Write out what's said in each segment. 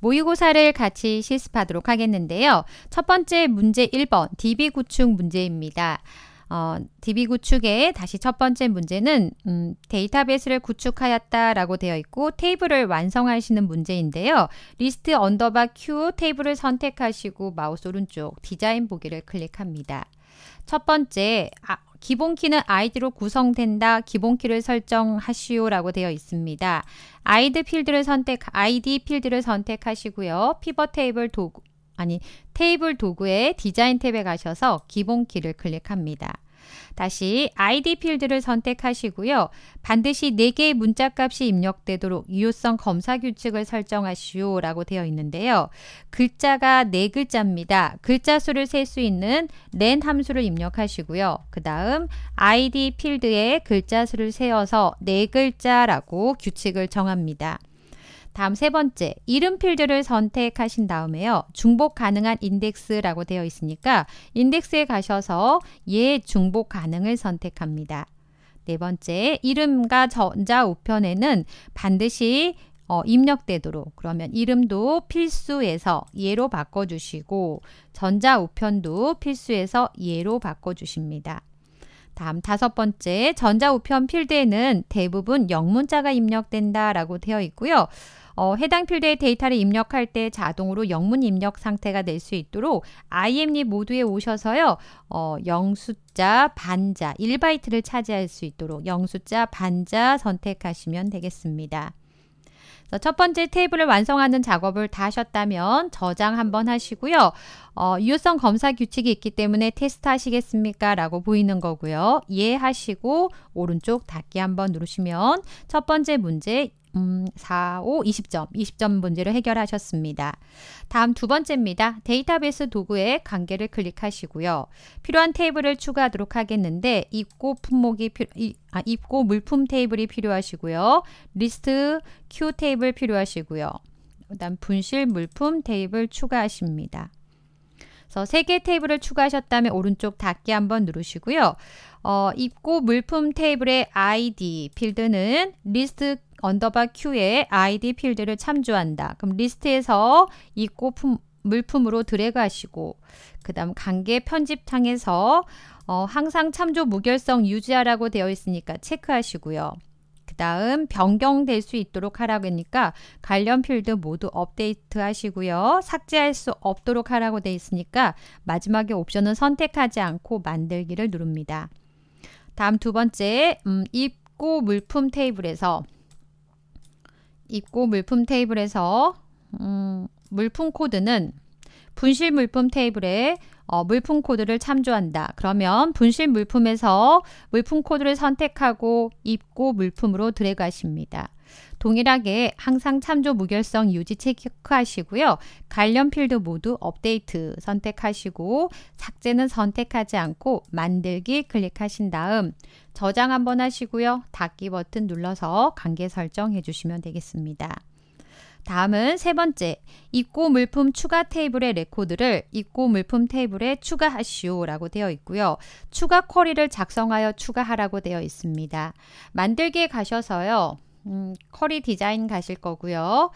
모의고사를 같이 실습하도록 하겠는데요. 첫 번째 문제 1번 DB 구축 문제입니다. 어, DB 구축의 다시 첫 번째 문제는 음, 데이터베이스를 구축하였다라고 되어 있고 테이블을 완성하시는 문제인데요. 리스트 언더바 Q 테이블을 선택하시고 마우스 오른쪽 디자인 보기를 클릭합니다. 첫 번째 아, 기본키는 아이디로 구성된다. 기본키를 설정하시오라고 되어 있습니다. 아이 필드를 선택 아이 필드를 선택하시고요. 피벗 테이블 도구 아니 테이블 도구의 디자인 탭에 가셔서 기본키를 클릭합니다. 다시 ID 필드를 선택하시고요. 반드시 4개의 문자값이 입력되도록 유효성 검사 규칙을 설정하시오 라고 되어 있는데요. 글자가 4글자입니다. 글자 수를 셀 수 있는 len 함수를 입력하시고요. 그 다음 ID 필드에 글자 수를 세어서 4글자라고 규칙을 정합니다. 다음 세 번째, 이름 필드를 선택하신 다음에요. 중복 가능한 인덱스라고 되어 있으니까 인덱스에 가셔서 예 중복 가능을 선택합니다. 네 번째, 이름과 전자 우편에는 반드시 어, 입력되도록 그러면 이름도 필수에서 예로 바꿔주시고 전자 우편도 필수에서 예로 바꿔주십니다. 다음 다섯 번째 전자 우편 필드에는 대부분 영문자가 입력된다라고 되어 있고요. 어, 해당 필드에 데이터를 입력할 때 자동으로 영문 입력 상태가 될 수 있도록 IM님 모두에 오셔서요. 어, 영숫자, 반자, 1바이트를 차지할 수 있도록 영숫자, 반자 선택하시면 되겠습니다. 첫 번째 테이블을 완성하는 작업을 다 하셨다면 저장 한번 하시고요. 어, 유효성 검사 규칙이 있기 때문에 테스트 하시겠습니까? 라고 보이는 거고요. 이해하시고 오른쪽 닫기 한번 누르시면 첫 번째 문제 음, 4, 5, 20점, 20점 문제를 해결하셨습니다. 다음 두 번째입니다. 데이터베이스 도구의 관계를 클릭하시고요. 필요한 테이블을 추가하도록 하겠는데 입고 품목이 아, 입고 물품 테이블이 필요하시고요. 리스트 큐 테이블 필요하시고요. 그다음 분실 물품 테이블 추가하십니다. 그래서 3개 테이블을 추가하셨다면 오른쪽 닫기 한번 누르시고요. 어, 입고 물품 테이블의 ID 필드는 리스트 언더바 큐에 ID 필드를 참조한다. 그럼 리스트에서 입고 품, 물품으로 드래그 하시고 그 다음 관계 편집창에서 어, 항상 참조 무결성 유지하라고 되어 있으니까 체크하시고요. 다음 변경될 수 있도록 하라고 하니까 관련 필드 모두 업데이트 하시고요. 삭제할 수 없도록 하라고 돼 있으니까 마지막에 옵션은 선택하지 않고 만들기를 누릅니다. 다음 두 번째 음, 입고 물품 테이블에서 입고 물품 테이블에서 음, 물품 코드는 분실 물품 테이블에 어, 물품 코드를 참조한다. 그러면 분실 물품에서 물품 코드를 선택하고 입고 물품으로 드래그하십니다. 동일하게 항상 참조 무결성 유지 체크하시고요. 관련 필드 모두 업데이트 선택하시고 삭제는 선택하지 않고 만들기 클릭하신 다음 저장 한번 하시고요. 닫기 버튼 눌러서 관계 설정해 주시면 되겠습니다. 다음은 세 번째, 입고 물품 추가 테이블의 레코드를 입고 물품 테이블에 추가하시오라고 되어 있고요. 추가 쿼리를 작성하여 추가하라고 되어 있습니다. 만들기에 가셔서요. 음, 쿼리 디자인 가실 거고요.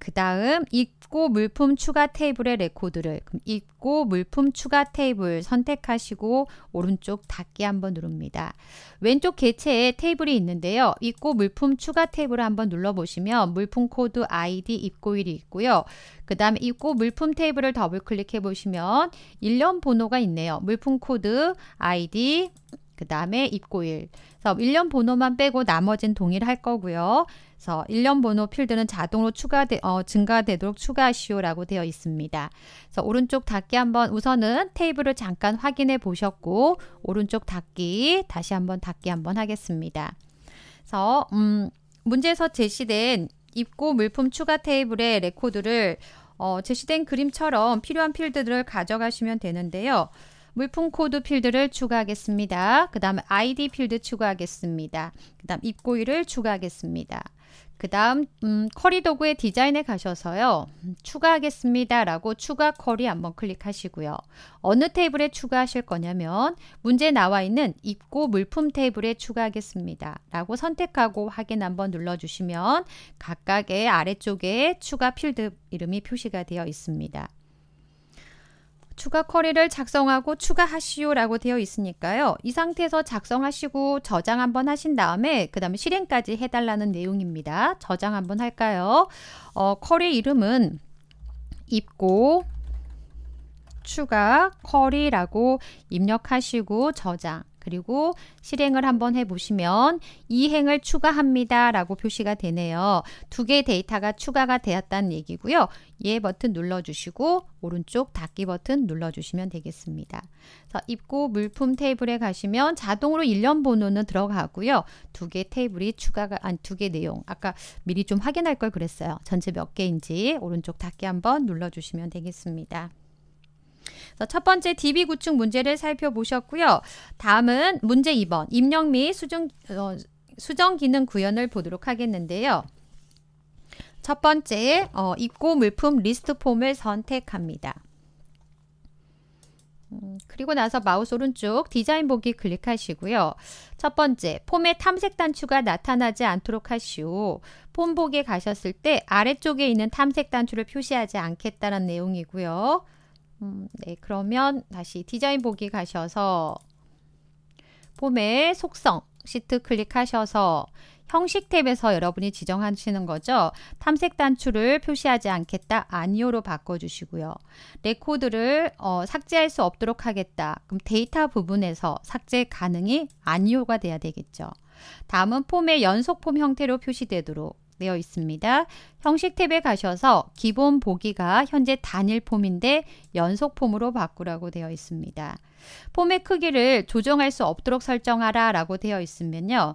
그 다음 입고 물품 추가 테이블의 레코드를 그럼 입고 물품 추가 테이블 선택하시고 오른쪽 닫기 한번 누릅니다. 왼쪽 개체에 테이블이 있는데요. 입고 물품 추가 테이블을 한번 눌러보시면 물품 코드 아이디 입고일이 있고요. 그 다음 입고 물품 테이블을 더블 클릭해 보시면 일련 번호가 있네요. 물품 코드 아이디 그 다음에 입고일. 그래서 1년 번호만 빼고 나머지는 동일할 거고요. 그래서 1년 번호 필드는 자동으로 추가 어, 증가되도록 추가하시오라고 되어 있습니다. 그래서 오른쪽 닫기 한번 우선은 테이블을 잠깐 확인해 보셨고 오른쪽 닫기 다시 한번 닫기 한번 하겠습니다. 그래서 음, 문제에서 제시된 입고 물품 추가 테이블의 레코드를 어, 제시된 그림처럼 필요한 필드들을 가져가시면 되는데요. 물품 코드 필드를 추가하겠습니다. 그 다음 ID 필드 추가하겠습니다. 그 다음 입고일을 추가하겠습니다. 그 다음 음, 커리 도구의 디자인에 가셔서요. 음, 추가하겠습니다. 라고 추가 커리 한번 클릭하시고요. 어느 테이블에 추가하실 거냐면 문제 나와 있는 입고 물품 테이블에 추가하겠습니다. 라고 선택하고 확인 한번 눌러주시면 각각의 아래쪽에 추가 필드 이름이 표시가 되어 있습니다. 추가 쿼리를 작성하고 추가하시오라고 되어 있으니까요. 이 상태에서 작성하시고 저장 한번 하신 다음에 그 다음에 실행까지 해달라는 내용입니다. 저장 한번 할까요? 어, 쿼리 이름은 입고 추가 쿼리라고 입력하시고 저장 그리고 실행을 한번 해보시면 이행을 추가합니다 라고 표시가 되네요. 두 개의 데이터가 추가가 되었다는 얘기고요. 예 버튼 눌러주시고 오른쪽 닫기 버튼 눌러주시면 되겠습니다. 자, 입고 물품 테이블에 가시면 자동으로 일련 번호는 들어가고요. 두 개 테이블이 추가가 아두개 내용 아까 미리 좀 확인할 걸 그랬어요. 전체 몇 개인지 오른쪽 닫기 한번 눌러주시면 되겠습니다. 첫 번째 DB 구축 문제를 살펴보셨고요. 다음은 문제 2번 입력 및 수정, 어, 수정 기능 구현을 보도록 하겠는데요. 첫 번째 어, 입고 물품 리스트 폼을 선택합니다. 음, 그리고 나서 마우스 오른쪽 디자인 보기 클릭하시고요. 첫 번째, 폼의 탐색 단추가 나타나지 않도록 하시오. 폼 보기에 가셨을 때 아래쪽에 있는 탐색 단추를 표시하지 않겠다는 내용이고요. 음, 네, 그러면 다시 디자인 보기 가셔서 폼의 속성 시트 클릭하셔서 형식 탭에서 여러분이 지정하시는 거죠. 탐색 단추를 표시하지 않겠다. 아니오로 바꿔주시고요. 레코드를 어, 삭제할 수 없도록 하겠다. 그럼 데이터 부분에서 삭제 가능이 아니오가 돼야 되겠죠. 다음은 폼의 연속폼 형태로 표시되도록 요약되어 있습니다. 형식 탭에 가셔서 기본 보기가 현재 단일 폼인데 연속 폼으로 바꾸라고 되어 있습니다. 폼의 크기를 조정할 수 없도록 설정하라 라고 되어 있으면요.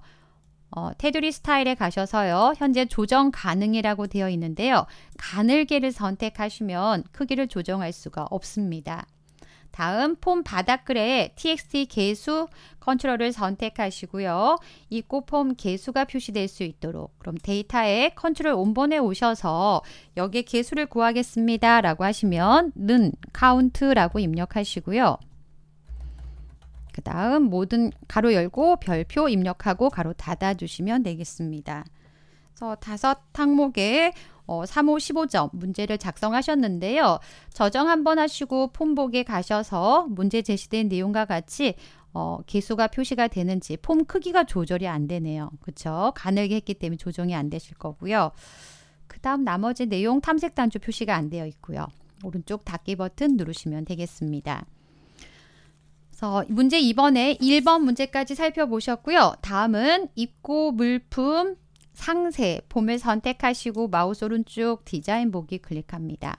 어, 테두리 스타일에 가셔서요. 현재 조정 가능이라고 되어 있는데요. 가늘게를 선택하시면 크기를 조정할 수가 없습니다. 다음 폼 바닥글에 txt 개수 컨트롤을 선택하시고요. 이 꽃 폼 개수가 표시될 수 있도록 그럼 데이터에 컨트롤 온번에 오셔서 여기에 개수를 구하겠습니다. 라고 하시면 는 카운트라고 입력하시고요. 그 다음 모든 가로 열고 별표 입력하고 가로 닫아주시면 되겠습니다. 그래서 다섯 항목에 어, 3호 15점 문제를 작성하셨는데요. 저정 한번 하시고 폼복에 가셔서 문제 제시된 내용과 같이 어, 개수가 표시가 되는지 폼 크기가 조절이 안 되네요. 그쵸? 가늘게 했기 때문에 조정이 안 되실 거고요. 그 다음 나머지 내용 탐색 단추 표시가 안 되어 있고요. 오른쪽 닫기 버튼 누르시면 되겠습니다. 그래서 문제 2번에 1번 문제까지 살펴보셨고요. 다음은 입고 물품 상세 폼을 선택하시고 마우스 오른쪽 디자인 보기 클릭합니다.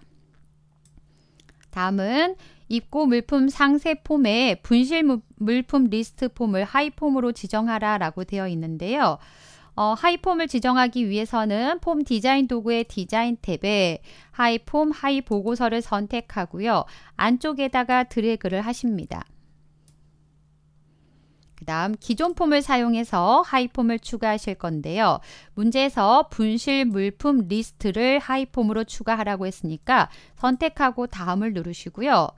다음은 입고 물품 상세 폼에 분실 물품 리스트 폼을 하이 폼으로 지정하라 라고 되어 있는데요. 어, 하이 폼을 지정하기 위해서는 폼 디자인 도구의 디자인 탭에 하이 폼, 하이 보고서를 선택하고요. 안쪽에다가 드래그를 하십니다. 그 다음 기존 폼을 사용해서 하이폼을 추가하실 건데요. 문제에서 분실 물품 리스트를 하이폼으로 추가하라고 했으니까 선택하고 다음을 누르시고요.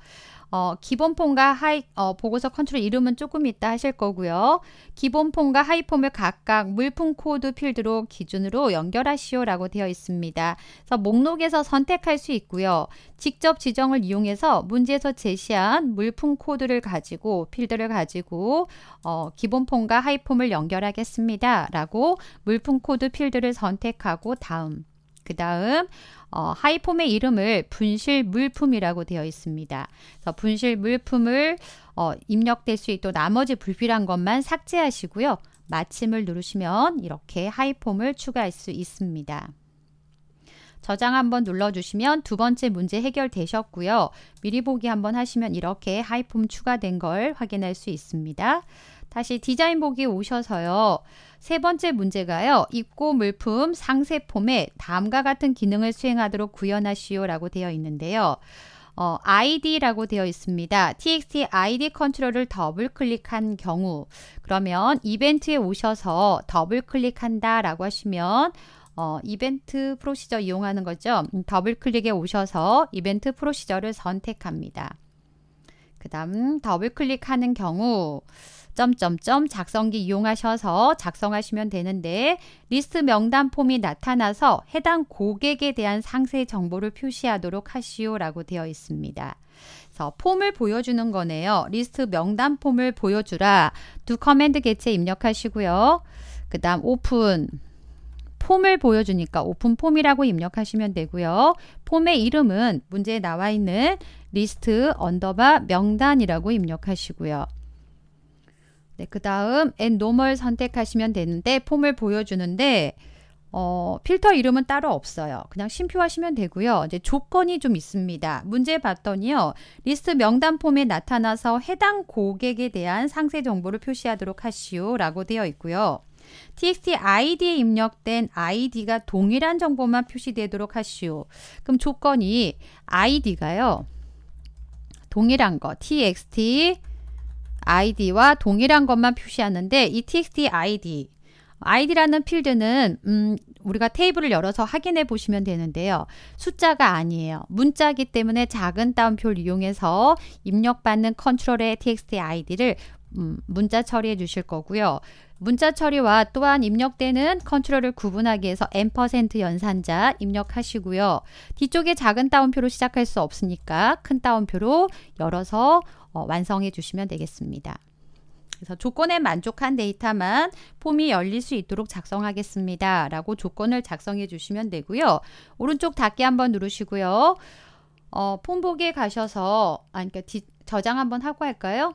어, 기본 폼과 하이 어, 보고서 컨트롤 이름은 조금 있다 하실 거고요. 기본 폼과 하이 폼을 각각 물품 코드 필드로 기준으로 연결하시오라고 되어 있습니다. 그래서 목록에서 선택할 수 있고요. 직접 지정을 이용해서 문제에서 제시한 물품 코드를 가지고 필드를 가지고 어, 기본 폼과 하이 폼을 연결하겠습니다. 라고 물품 코드 필드를 선택하고 다음 그 다음 어, 하이폼의 이름을 분실 물품이라고 되어 있습니다. 그래서 분실 물품을 어, 입력될 수 있도록 나머지 불필요한 것만 삭제하시고요. 마침을 누르시면 이렇게 하이폼을 추가할 수 있습니다. 저장 한번 눌러주시면 두 번째 문제 해결되셨고요. 미리 보기 한번 하시면 이렇게 하이폼 추가된 걸 확인할 수 있습니다. 다시 디자인 보기 오셔서요. 세 번째 문제가요. 입고 물품 상세 폼에 다음과 같은 기능을 수행하도록 구현하시오라고 되어 있는데요. 어, id라고 되어 있습니다. txt id 컨트롤을 더블 클릭한 경우 그러면 이벤트에 오셔서 더블 클릭한다 라고 하시면 어, 이벤트 프로시저 이용하는 거죠. 음, 더블 클릭에 오셔서 이벤트 프로시저를 선택합니다. 그 다음 더블 클릭하는 경우 점점점 작성기 이용하셔서 작성하시면 되는데 리스트 명단 폼이 나타나서 해당 고객에 대한 상세 정보를 표시하도록 하시오라고 되어 있습니다. 그래서 폼을 보여주는 거네요. 리스트 명단 폼을 보여주라. 두 커맨드 개체 입력하시고요. 그 다음 오픈 폼을 보여주니까 오픈 폼이라고 입력하시면 되고요. 폼의 이름은 문제에 나와 있는 리스트 언더바 명단이라고 입력하시고요. 네, 그 다음 a 노멀 선택하시면 되는데 폼을 보여주는데 어, 필터 이름은 따로 없어요. 그냥 심표하시면 되고요. 이제 조건이 좀 있습니다. 문제 봤더니요. 리스트 명단 폼에 나타나서 해당 고객에 대한 상세 정보를 표시하도록 하시오라고 되어 있고요. txt id에 입력된 id가 동일한 정보만 표시되도록 하시오. 그럼 조건이 id가요. 동일한 거 txt id와 동일한 것만 표시하는데 이 txt id id라는 필드는 음, 우리가 테이블을 열어서 확인해 보시면 되는데요. 숫자가 아니에요. 문자기 때문에 작은 따옴표를 이용해서 입력받는 컨트롤의 txt id를 음, 문자 처리해 주실 거고요. 문자 처리와 또한 입력되는 컨트롤을 구분하기 위해서 n% 연산자 입력하시고요. 뒤쪽에 작은 따옴표로 시작할 수 없으니까 큰 따옴표로 열어서 어, 완성해 주시면 되겠습니다. 그래서 조건에 만족한 데이터만 폼이 열릴 수 있도록 작성하겠습니다. 라고 조건을 작성해 주시면 되고요. 오른쪽 닫기 한번 누르시고요. 어, 폼보기에 가셔서 아, 그러니까 디, 저장 한번 하고 할까요?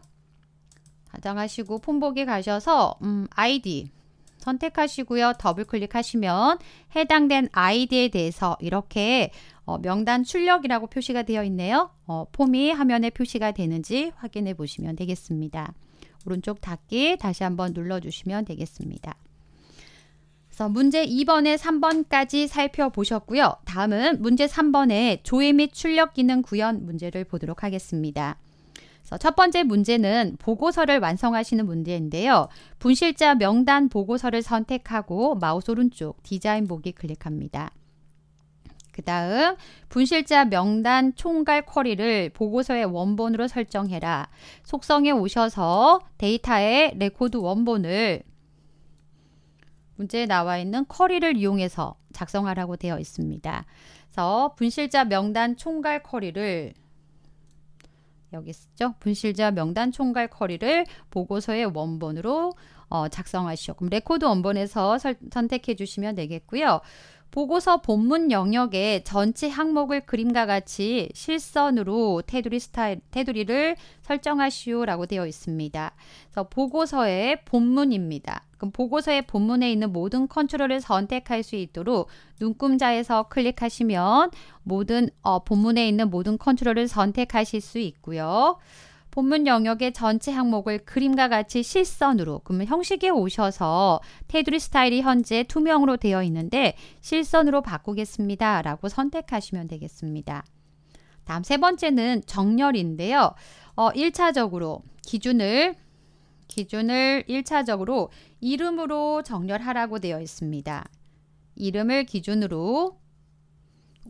저장하시고 폼보기에 가셔서 음, 아이디 선택하시고요. 더블 클릭하시면 해당된 아이디에 대해서 이렇게 어, 명단 출력이라고 표시가 되어 있네요. 어, 폼이 화면에 표시가 되는지 확인해 보시면 되겠습니다. 오른쪽 닫기 다시 한번 눌러주시면 되겠습니다. 그래서 문제 2번에 3번까지 살펴보셨고요. 다음은 문제 3번의 조회 및 출력 기능 구현 문제를 보도록 하겠습니다. 첫 번째 문제는 보고서를 완성하시는 문제인데요. 분실자 명단 보고서를 선택하고 마우스 오른쪽 디자인 보기 클릭합니다. 그 다음 분실자 명단 총괄 쿼리를 보고서의 원본으로 설정해라. 속성에 오셔서 데이터의 레코드 원본을 문제에 나와 있는 쿼리를 이용해서 작성하라고 되어 있습니다. 그래서 분실자 명단 총괄 쿼리를 여기 쓰죠. 분실자 명단 총괄 쿼리를 보고서의 원본으로 어, 작성하시오. 그럼 레코드 원본에서 설, 선택해 주시면 되겠고요. 보고서 본문 영역의 전체 항목을 그림과 같이 실선으로 테두리 스타일, 테두리를 설정하시오 라고 되어 있습니다. 그래서 보고서의 본문입니다. 그럼 보고서의 본문에 있는 모든 컨트롤을 선택할 수 있도록 눈금자에서 클릭하시면 모든 어, 본문에 있는 모든 컨트롤을 선택하실 수 있고요. 본문 영역의 전체 항목을 그림과 같이 실선으로 그러면 형식에 오셔서 테두리 스타일이 현재 투명으로 되어 있는데 실선으로 바꾸겠습니다. 라고 선택하시면 되겠습니다. 다음 세 번째는 정렬인데요. 어, 1차적으로 기준을 기준을 1차적으로 이름으로 정렬하라고 되어 있습니다. 이름을 기준으로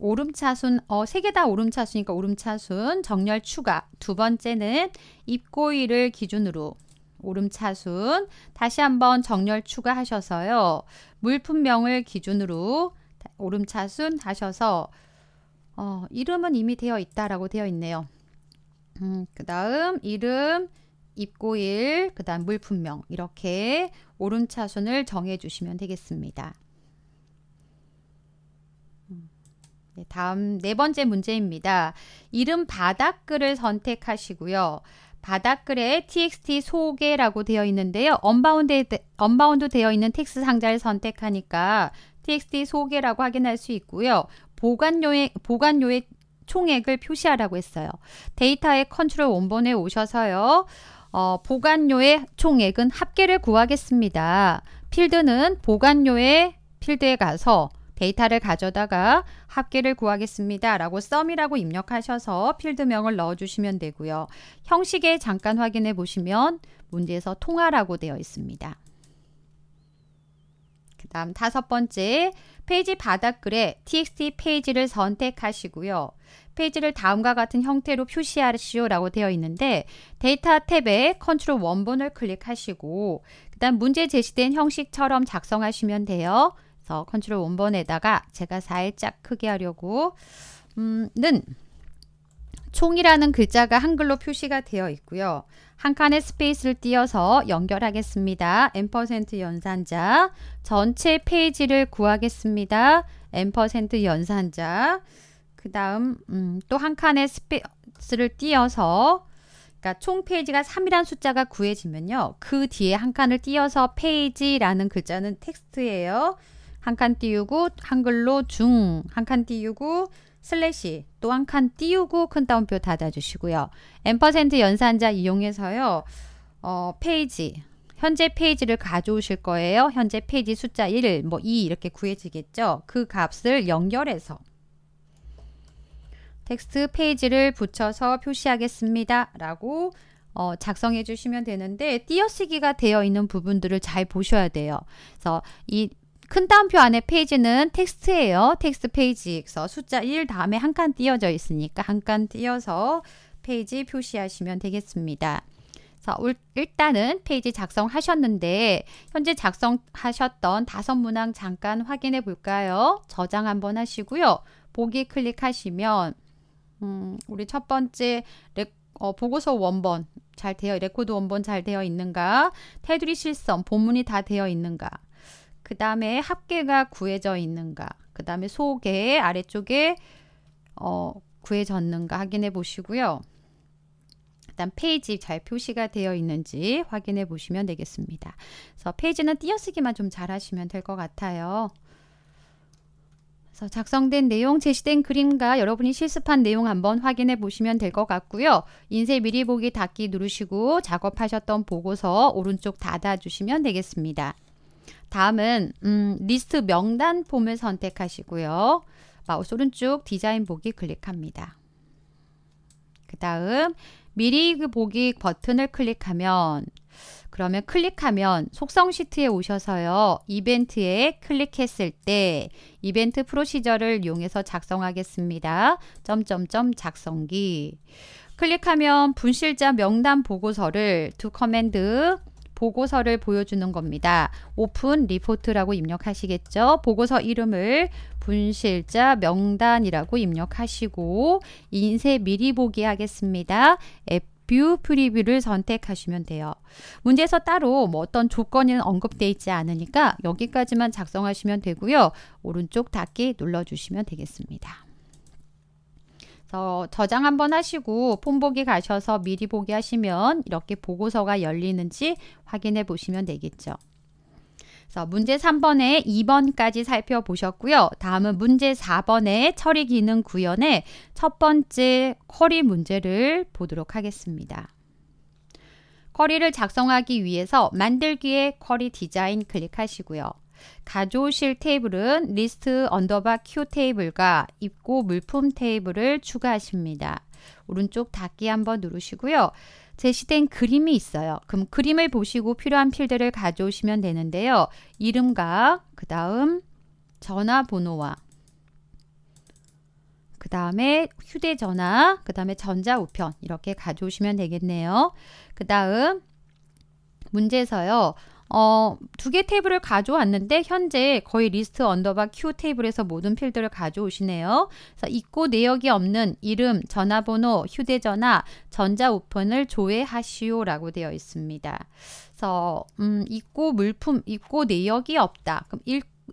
오름차순 어 세 개 다 오름차순이니까 오름차순 정렬 추가 두 번째는 입고일을 기준으로 오름차순 다시 한번 정렬 추가하셔서요 물품명을 기준으로 오름차순 하셔서 어, 이름은 이미 되어 있다라고 되어 있네요 음, 그 다음 이름 입고일 그 다음 물품명 이렇게 오름차순을 정해 주시면 되겠습니다 네, 다음 네 번째 문제입니다. 이름 바닥글을 선택하시고요. 바닥글에 txt 소개라고 되어 있는데요. 언바운드, 언바운드 되어 있는 텍스트 상자를 선택하니까 txt 소개라고 확인할 수 있고요. 보관료의, 보관료의 총액을 표시하라고 했어요. 데이터의 컨트롤 원본에 오셔서요. 어, 보관료의 총액은 합계를 구하겠습니다. 필드는 보관료의 필드에 가서 데이터를 가져다가 합계를 구하겠습니다. 라고 썸이라고 입력하셔서 필드명을 넣어주시면 되고요. 형식에 잠깐 확인해 보시면 문제에서 통화라고 되어 있습니다. 그 다음 다섯 번째 페이지 바닥글에 txt 페이지를 선택하시고요. 페이지를 다음과 같은 형태로 표시하시오 라고 되어 있는데 데이터 탭에 컨트롤 원본을 클릭하시고 그 다음 문제 제시된 형식처럼 작성하시면 돼요. 그래서 컨트롤 원번에다가 제가 살짝 크게 하려고 음, 는 총이라는 글자가 한글로 표시가 되어 있고요. 한 칸의 스페이스를 띄어서 연결하겠습니다. M% 연산자 전체 페이지를 구하겠습니다. M% 연산자 그 다음 음, 또 한 칸의 스페이스를 띄어서 그러니까 총 페이지가 3이라는 숫자가 구해지면요. 그 뒤에 한 칸을 띄어서 페이지라는 글자는 텍스트예요. 한칸 띄우고 한글로 중 한 칸 띄우고 슬래시 또 한 칸 띄우고 큰 따옴표 닫아주시고요. 엠 연산자 이용해서요. 어, 페이지 현재 페이지를 가져오실 거예요. 현재 페이지 숫자 1, 뭐 2 이렇게 구해지겠죠. 그 값을 연결해서 텍스트 페이지를 붙여서 표시하겠습니다. 라고 어, 작성해 주시면 되는데 띄어쓰기가 되어 있는 부분들을 잘 보셔야 돼요. 그래서 이큰 따옴표 안에 페이지는 텍스트예요. 텍스트 페이지에서 숫자 1 다음에 한 칸 띄어져 있으니까 한 칸 띄어서 페이지 표시하시면 되겠습니다. 자, 일단은 페이지 작성하셨는데 현재 작성하셨던 다섯 문항 잠깐 확인해 볼까요? 저장 한번 하시고요. 보기 클릭하시면 음, 우리 첫 번째 레, 어, 보고서 원본 잘 되어 레코드 원본 잘 되어 있는가? 테두리 실선 본문이 다 되어 있는가? 그 다음에 합계가 구해져 있는가, 그 다음에 소개 아래쪽에 어, 구해졌는가 확인해 보시고요. 일단 페이지 잘 표시가 되어 있는지 확인해 보시면 되겠습니다. 그래서 페이지는 띄어쓰기만 좀 잘 하시면 될 것 같아요. 그래서 작성된 내용, 제시된 그림과 여러분이 실습한 내용 한번 확인해 보시면 될 것 같고요. 인쇄 미리 보기 닫기 누르시고 작업하셨던 보고서 오른쪽 닫아 주시면 되겠습니다. 다음은 음, 리스트 명단 폼을 선택하시고요. 마우스 오른쪽 디자인 보기 클릭합니다. 그 다음 미리 그 보기 버튼을 클릭하면 그러면 클릭하면 속성 시트에 오셔서요. 이벤트에 클릭했을 때 이벤트 프로시저를 이용해서 작성하겠습니다. 점점점 작성기 클릭하면 분실자 명단 보고서를 두 커맨드 보고서를 보여주는 겁니다. 오픈 리포트라고 입력하시겠죠. 보고서 이름을 분실자 명단이라고 입력하시고 인쇄 미리 보기 하겠습니다. 앱뷰 프리뷰를 선택하시면 돼요. 문제에서 따로 뭐 어떤 조건이 언급되어 있지 않으니까 여기까지만 작성하시면 되고요. 오른쪽 닫기 눌러주시면 되겠습니다. 그 저장 한번 하시고 폰보기 가셔서 미리 보기 하시면 이렇게 보고서가 열리는지 확인해 보시면 되겠죠. 문제 3번에 2번까지 살펴보셨고요. 다음은 문제 4번에 처리 기능 구현의 첫 번째 쿼리 문제를 보도록 하겠습니다. 쿼리를 작성하기 위해서 만들기에 쿼리 디자인 클릭하시고요. 가져오실 테이블은 리스트 언더바 큐 테이블과 입고 물품 테이블을 추가하십니다. 오른쪽 닫기 한번 누르시고요. 제시된 그림이 있어요. 그럼 그림을 보시고 필요한 필드를 가져오시면 되는데요. 이름과 그 다음 전화번호와 그 다음에 휴대전화, 그 다음에 전자우편 이렇게 가져오시면 되겠네요. 그 다음 문제에서요. 어, 두 개 테이블을 가져왔는데 현재 거의 리스트 언더바 q 테이블에서 모든 필드를 가져오시네요. 그래서 있고 내역이 없는 이름, 전화번호, 휴대전화, 전자우편을 조회하시오라고 되어 있습니다. 그래서 음, 있고 물품, 있고 내역이 없다. 그럼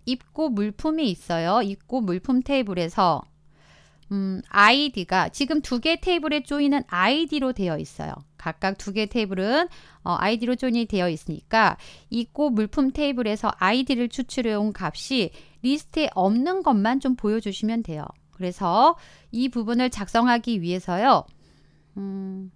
입고 물품이 있어요. 입고 물품 테이블에서 음, 아이디가 지금 두 개 테이블에 조이는 아이디로 되어 있어요. 각각 두 개 테이블은 어, 아이디로 조인이 되어 있으니까 있고 물품 테이블에서 아이디를 추출해 온 값이 리스트에 없는 것만 좀 보여주시면 돼요. 그래서 이 부분을 작성하기 위해서요. 음,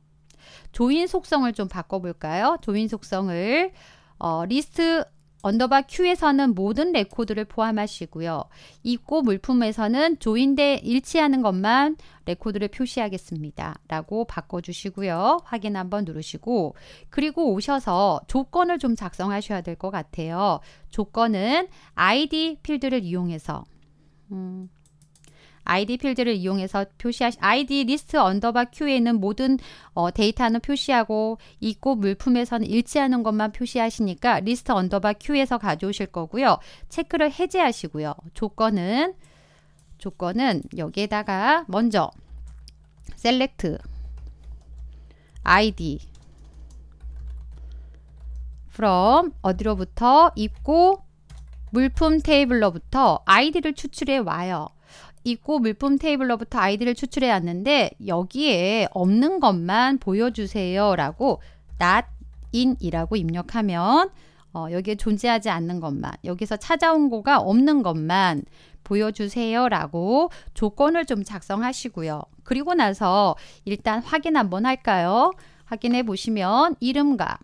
조인 속성을 좀 바꿔볼까요? 조인 속성을 어, 리스트 언더바 Q에서는 모든 레코드를 포함하시고요. 입고 물품에서는 조인대 일치하는 것만 레코드를 표시하겠습니다. 라고 바꿔주시고요. 확인 한번 누르시고 그리고 오셔서 조건을 좀 작성하셔야 될 것 같아요. 조건은 ID 필드를 이용해서 음, ID 필드를 이용해서 표시하 ID 리스트 언더바 큐에 있는 모든 어, 데이터는 표시하고 있고 물품에서는 일치하는 것만 표시하시니까 리스트 언더바 큐에서 가져오실 거고요. 체크를 해제하시고요. 조건은 조건은 여기에다가 먼저 셀렉트 ID from 어디로부터 입고 물품 테이블로부터 아이디를 추출해 와요. 있고 물품 테이블로부터 아이디를 추출해 왔는데 여기에 없는 것만 보여주세요 라고 not in 이라고 입력하면 어, 여기에 존재하지 않는 것만 여기서 찾아온 거가 없는 것만 보여주세요 라고 조건을 좀 작성하시고요 그리고 나서 일단 확인 한번 할까요 확인해 보시면 이름과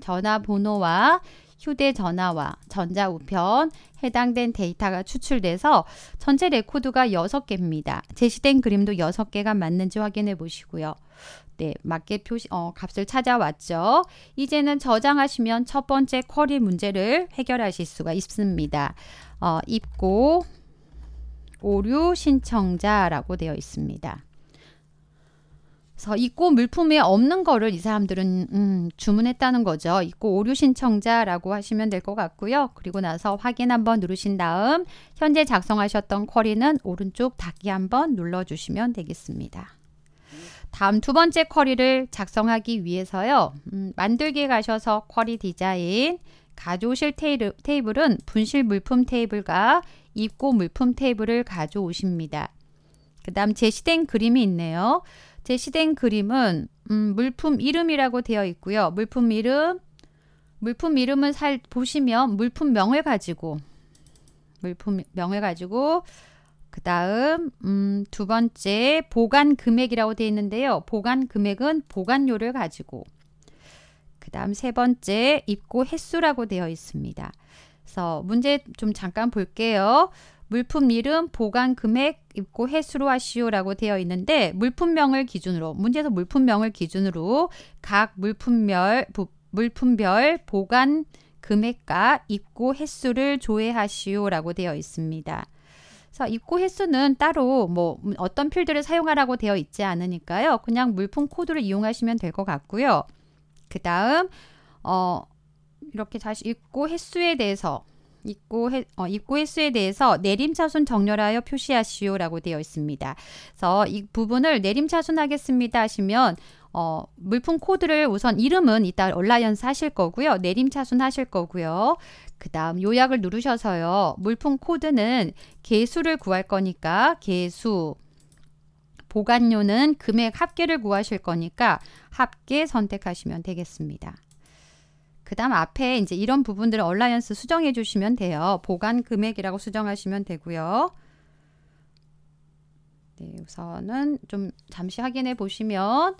전화번호와 휴대전화와 전자우편 해당된 데이터가 추출돼서 전체 레코드가 6개입니다. 제시된 그림도 6개가 맞는지 확인해 보시고요. 네, 맞게 표시 어, 값을 찾아왔죠. 이제는 저장하시면 첫 번째 쿼리 문제를 해결하실 수가 있습니다. 어, 입고 오류 신청자라고 되어 있습니다. 그래서 있고 물품에 없는 거를 이 사람들은 음, 주문했다는 거죠. 있고 오류 신청자라고 하시면 될 것 같고요. 그리고 나서 확인 한번 누르신 다음 현재 작성하셨던 쿼리는 오른쪽 닫기 한번 눌러주시면 되겠습니다. 다음 두 번째 쿼리를 작성하기 위해서요. 음, 만들기에 가셔서 쿼리 디자인 가져오실 테이블, 테이블은 분실 물품 테이블과 입고 물품 테이블을 가져오십니다. 그 다음 제시된 그림이 있네요. 제시된 그림은 음, 물품 이름이라고 되어 있고요. 물품 이름, 물품 이름을 살 보시면 물품 명을 가지고 물품 명을 가지고 그 다음 음, 두 번째 보관 금액이라고 되어 있는데요. 보관 금액은 보관료를 가지고 그 다음 세 번째 입고 횟수라고 되어 있습니다. 그래서 문제 좀 잠깐 볼게요. 물품 이름, 보관 금액, 입고 해수로 하시오라고 되어 있는데 물품명을 기준으로 문제에서 물품명을 기준으로 각 물품별 부, 물품별 보관 금액과 입고 횟수를 조회하시오라고 되어 있습니다. 그래서 입고 횟수는 따로 뭐 어떤 필드를 사용하라고 되어 있지 않으니까요. 그냥 물품 코드를 이용하시면 될 것 같고요. 그 다음 어 이렇게 다시 입고 횟수에 대해서 입고, 해, 어, 입고 횟수에 대해서 내림차순 정렬하여 표시하시오라고 되어 있습니다. 그래서 이 부분을 내림차순 하겠습니다 하시면 어, 물품 코드를 우선 이름은 이따 얼라이언스 하실 거고요. 내림차순 하실 거고요. 그 다음 요약을 누르셔서요. 물품 코드는 개수를 구할 거니까 개수 보관료는 금액 합계를 구하실 거니까 합계 선택하시면 되겠습니다. 그 다음 앞에 이제 이런 부분들을 얼라이언스 수정해 주시면 돼요. 보관 금액이라고 수정하시면 되고요. 네, 우선은 좀 잠시 확인해 보시면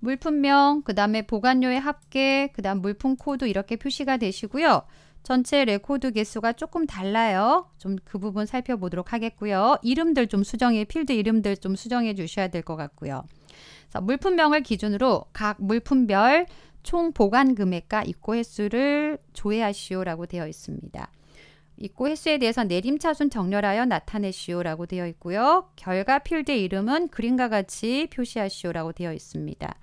물품명, 그 다음에 보관료의 합계, 그 다음 물품 코드 이렇게 표시가 되시고요. 전체 레코드 개수가 조금 달라요. 좀 그 부분 살펴보도록 하겠고요. 이름들 좀 수정해, 필드 이름들 좀 수정해 주셔야 될 것 같고요. 물품명을 기준으로 각 물품별 총 보관 금액과 입고 횟수를 조회하시오라고 되어 있습니다. 입고 횟수에 대해서 내림차순 정렬하여 나타내시오라고 되어 있고요. 결과 필드 이름은 그림과 같이 표시하시오라고 되어 있습니다.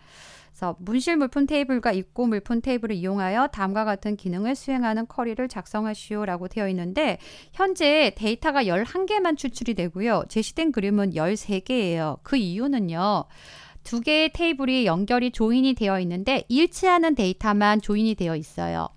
그래서 문실 물품 테이블과 입고 물품 테이블을 이용하여 다음과 같은 기능을 수행하는 쿼리를 작성하시오라고 되어 있는데 현재 데이터가 열한개만 추출이 되고요. 제시된 그림은 열세개예요그 이유는요. 두 개의 테이블이 연결이 조인이 되어 있는데 일치하는 데이터만 조인이 되어 있어요.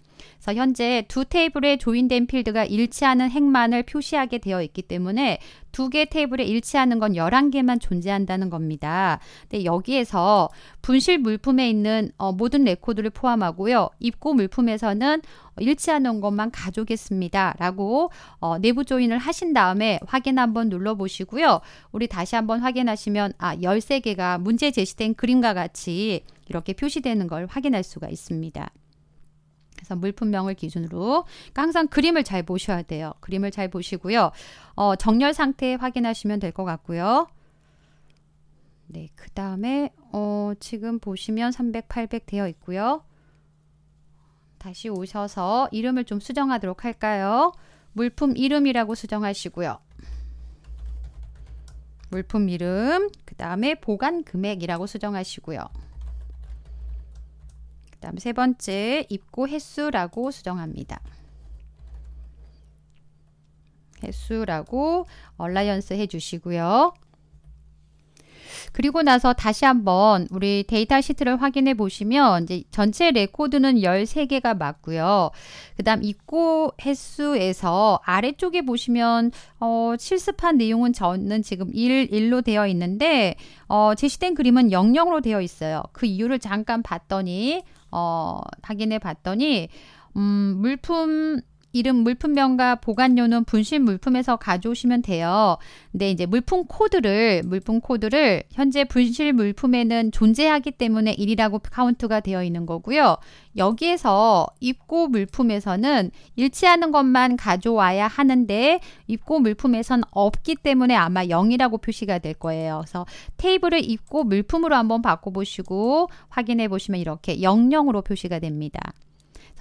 그래서 현재 두 테이블에 조인된 필드가 일치하는 행만을 표시하게 되어 있기 때문에 두 개 테이블에 일치하는 건1 1 개만 존재한다는 겁니다. 근데 여기에서 분실 물품에 있는 어, 모든 레코드를 포함하고요. 입고 물품에서는 일치하는 것만 가져오겠습니다. 라고 어, 내부 조인을 하신 다음에 확인 한번 눌러보시고요. 우리 다시 한번 확인하시면 아 13개가 문제 제시된 그림과 같이 이렇게 표시되는 걸 확인할 수가 있습니다. 그래서 물품명을 기준으로 그러니까 항상 그림을 잘 보셔야 돼요. 그림을 잘 보시고요. 어, 정렬 상태 확인하시면 될 것 같고요. 네, 그 다음에 어, 지금 보시면 300, 800 되어 있고요. 다시 오셔서 이름을 좀 수정하도록 할까요? 물품 이름이라고 수정하시고요. 물품 이름, 그 다음에 보관 금액이라고 수정하시고요. 다음 세 번째 입고 횟수라고 수정합니다. 횟수라고 얼라이언스 해주시고요. 그리고 나서 다시 한번 우리 데이터 시트를 확인해 보시면 이제 전체 레코드는 13개가 맞고요. 그 다음 입고 횟수에서 아래쪽에 보시면 어, 실습한 내용은 저는 지금 1, 1로 되어 있는데 어, 제시된 그림은 00으로 되어 있어요. 그 이유를 잠깐 봤더니 어, 확인해 봤더니 음, 물품 이름 물품명과 보관료는 분실 물품에서 가져오시면 돼요. 근데 이제 물품 코드를 물품 코드를 현재 분실 물품에는 존재하기 때문에 1이라고 카운트가 되어 있는 거고요. 여기에서 입고 물품에서는 일치하는 것만 가져와야 하는데 입고 물품에선 없기 때문에 아마 0이라고 표시가 될 거예요. 그래서 테이블을 입고 물품으로 한번 바꿔 보시고 확인해 보시면 이렇게 00으로 표시가 됩니다.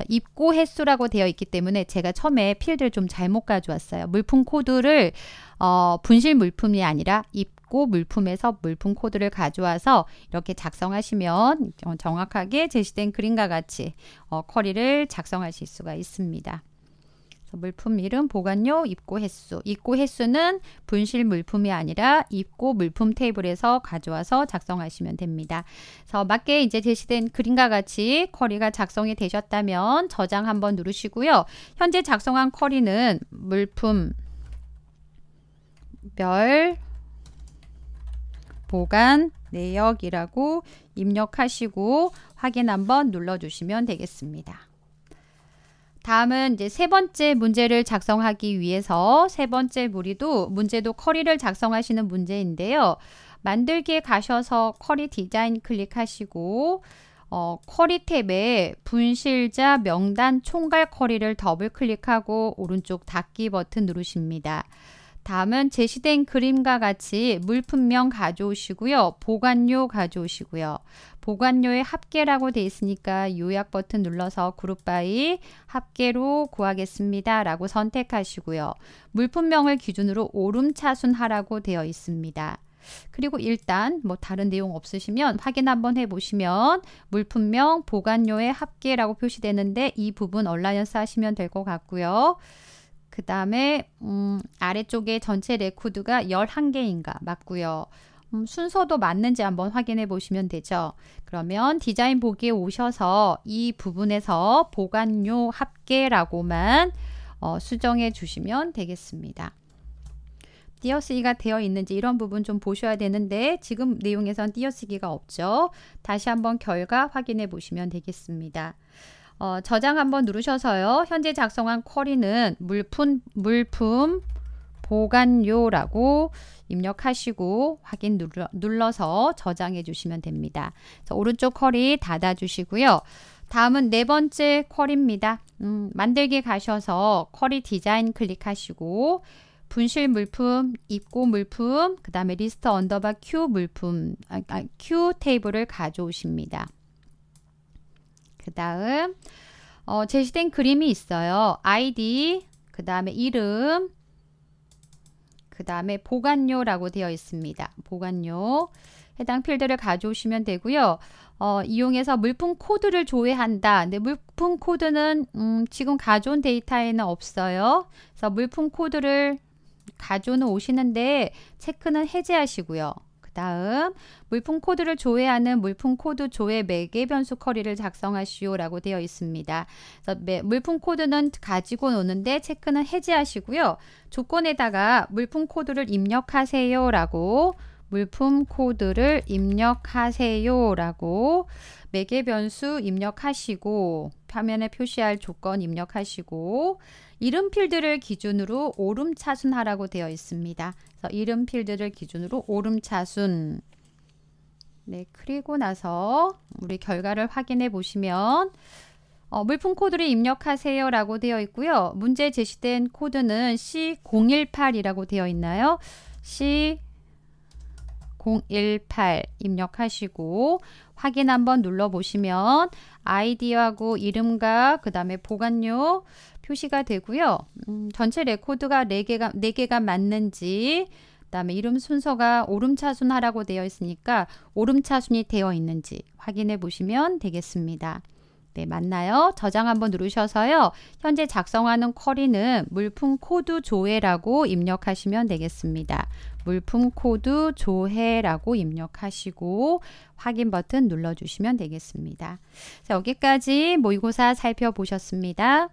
입고 횟수라고 되어 있기 때문에 제가 처음에 필드를 좀 잘못 가져왔어요. 물품 코드를 어, 분실 물품이 아니라 입고 물품에서 물품 코드를 가져와서 이렇게 작성하시면 정확하게 제시된 그림과 같이 어, 커리를 작성하실 수가 있습니다. 물품 이름, 보관료, 입고 횟수. 입고 횟수는 분실 물품이 아니라 입고 물품 테이블에서 가져와서 작성하시면 됩니다. 그래서 맞게 이제 제시된 그림과 같이 쿼리가 작성이 되셨다면 저장 한번 누르시고요. 현재 작성한 쿼리는 물품 별 보관 내역이라고 입력하시고 확인 한번 눌러주시면 되겠습니다. 다음은 이제 세 번째 문제를 작성하기 위해서 세 번째 무리도 문제도 커리를 작성하시는 문제인데요. 만들기에 가셔서 커리 디자인 클릭하시고 어, 커리 탭에 분실자 명단 총괄 커리를 더블 클릭하고 오른쪽 닫기 버튼 누르십니다. 다음은 제시된 그림과 같이 물품명 가져오시고요. 보관료 가져오시고요. 보관료의 합계라고 돼 있으니까 요약 버튼 눌러서 그룹 바이 합계로 구하겠습니다. 라고 선택하시고요. 물품명을 기준으로 오름차순하라고 되어 있습니다. 그리고 일단 뭐 다른 내용 없으시면 확인 한번 해보시면 물품명 보관료의 합계라고 표시되는데 이 부분 얼라이언스 하시면 될 것 같고요. 그 다음에 음, 아래쪽에 전체 레코드가 1 1개인가 맞고요. 음, 순서도 맞는지 한번 확인해 보시면 되죠. 그러면 디자인 보기에 오셔서 이 부분에서 보관료 합계라고만 어, 수정해 주시면 되겠습니다. 띄어쓰기가 되어 있는지 이런 부분 좀 보셔야 되는데 지금 내용에선 띄어쓰기가 없죠. 다시 한번 결과 확인해 보시면 되겠습니다. 어, 저장 한번 누르셔서요. 현재 작성한 쿼리는 물품, 물품 보관료라고 입력하시고 확인 눌러, 서 저장해 주시면 됩니다. 오른쪽 쿼리 닫아 주시고요. 다음은 네 번째 쿼리입니다. 음, 만들기 가셔서 쿼리 디자인 클릭하시고 분실 물품, 입고 물품, 그 다음에 리스트 언더바 큐 물품, 아, 아, Q 테이블을 가져오십니다. 그 다음 어, 제시된 그림이 있어요. 아이디, 그 다음에 이름, 그 다음에 보관료라고 되어 있습니다. 보관료 해당 필드를 가져오시면 되고요. 어, 이용해서 물품 코드를 조회한다. 근데 물품 코드는 음, 지금 가져온 데이터에는 없어요. 그래서 물품 코드를 가져는 오시는데 체크는 해제하시고요. 다음 물품 코드를 조회하는 물품 코드 조회 매개 변수 커리를 작성하시오라고 되어 있습니다. 그래서 매, 물품 코드는 가지고 노는데 체크는 해제하시고요. 조건에다가 물품 코드를 입력하세요라고 물품 코드를 입력하세요라고 매개 변수 입력하시고 화면에 표시할 조건 입력하시고 이름 필드를 기준으로 오름차순하라고 되어 있습니다. 그래서 이름 필드를 기준으로 오름차순 네, 그리고 나서 우리 결과를 확인해 보시면 어, 물품 코드를 입력하세요 라고 되어 있고요. 문제 제시된 코드는 C018이라고 되어 있나요? C018 입력하시고 확인 한번 눌러보시면 아이디하고 이름과 그 다음에 보관료 표시가 되고요. 음, 전체 레코드가 4개가, 4개가 맞는지 그다음에 이름 순서가 오름차순하라고 되어 있으니까 오름차순이 되어 있는지 확인해 보시면 되겠습니다. 네, 맞나요? 저장 한번 누르셔서요. 현재 작성하는 쿼리는 물품 코드 조회라고 입력하시면 되겠습니다. 물품 코드 조회라고 입력하시고 확인 버튼 눌러주시면 되겠습니다. 자, 여기까지 모의고사 살펴보셨습니다.